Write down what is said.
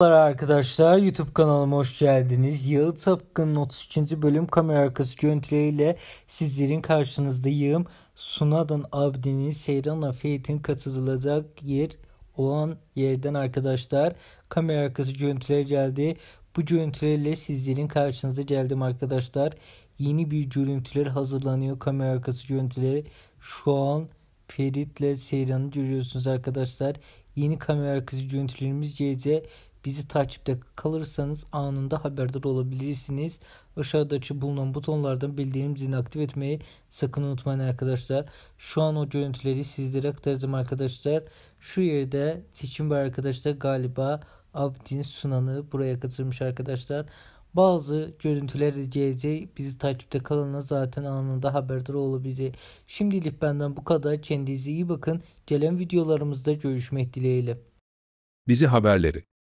Merhabalar arkadaşlar YouTube kanalıma hoş geldiniz. Yağıt Sapkın'ın 33. bölüm kamera arkası görüntüleriyle sizlerin karşınızdayım. Sunadan Abdi'nin Seyran Afiyet'in katılacak yer olan yerden arkadaşlar kamera arkası görüntüler geldi. Bu görüntülerle sizlerin karşınıza geldim arkadaşlar. Yeni bir görüntüler hazırlanıyor kamera arkası görüntüleri. Şu an Ferit'le Seyran'ı görüyorsunuz arkadaşlar. Yeni kamera arkası görüntülerimiz gelecek. Bizi takipte kalırsanız anında haberdar olabilirsiniz. Aşağıdaki bulunan butonlardan bildiğim zilini aktif etmeyi sakın unutmayın arkadaşlar. Şu an o görüntüleri sizlere aktaracağım arkadaşlar. Şu yerde seçim var arkadaşlar galiba Abdin Sunan'ı buraya katılmış arkadaşlar. Bazı görüntüler gelecek. Bizi takipte kalanına zaten anında haberdar olabilecek. Şimdilik benden bu kadar. Kendinize iyi bakın. Gelen videolarımızda görüşmek dileğiyle. Bizi haberleri